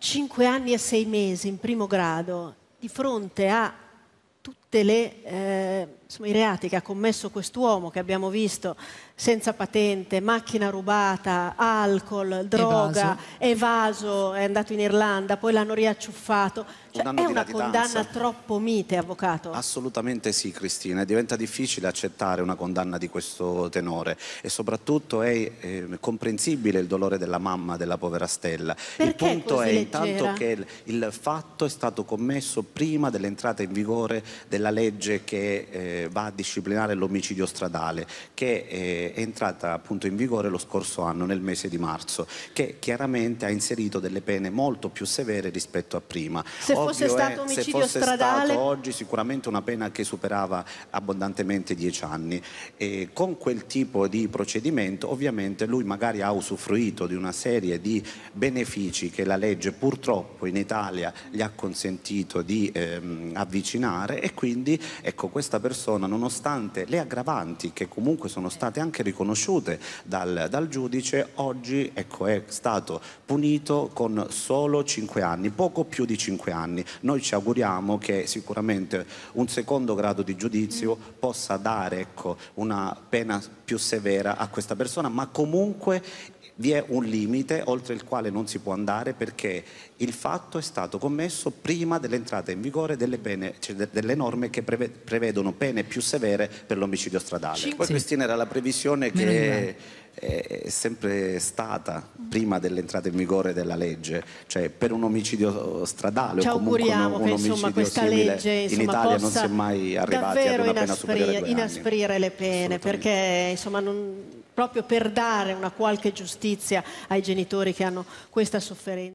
5 anni e 6 mesi in primo grado di fronte a tutti eh, i reati che ha commesso quest'uomo che abbiamo visto senza patente, macchina rubata, alcol, droga, evaso, evaso è andato in Irlanda, poi l'hanno riacciuffato. Cioè, Un è una condanna troppo mite, avvocato? Assolutamente sì, Cristina. Diventa difficile accettare una condanna di questo tenore e soprattutto è eh, comprensibile il dolore della mamma della povera Stella. Perché il punto è leggera? intanto che il, il fatto è stato commesso prima dell'entrata in vigore della legge che eh, va a disciplinare l'omicidio stradale che eh, è entrata appunto in vigore lo scorso anno nel mese di marzo che chiaramente ha inserito delle pene molto più severe rispetto a prima. Se Ovvio fosse stato è, se fosse stradale stato oggi sicuramente una pena che superava abbondantemente dieci anni e con quel tipo di procedimento ovviamente lui magari ha usufruito di una serie di benefici che la legge purtroppo in Italia gli ha consentito di ehm, avvicinare e quindi ecco, questa persona nonostante le aggravanti che comunque sono state anche riconosciute dal, dal giudice oggi ecco, è stato punito con solo 5 anni, poco più di 5 anni. Noi ci auguriamo che sicuramente un secondo grado di giudizio possa dare ecco, una pena più severa a questa persona ma comunque vi è un limite oltre il quale non si può andare perché il fatto è stato commesso prima dell'entrata in vigore delle, pene, cioè delle norme che prevedono pene più severe per l'omicidio stradale. Poi Cristina era la previsione che è, sempre stata prima dell'entrata in vigore della legge, cioè per un omicidio stradale Ci o comunque un, un che, insomma, questa legge, insomma, in Italia non si è mai arrivati ad una pena superiore a due inasprire anni. le pene perché insomma non proprio per dare una qualche giustizia ai genitori che hanno questa sofferenza.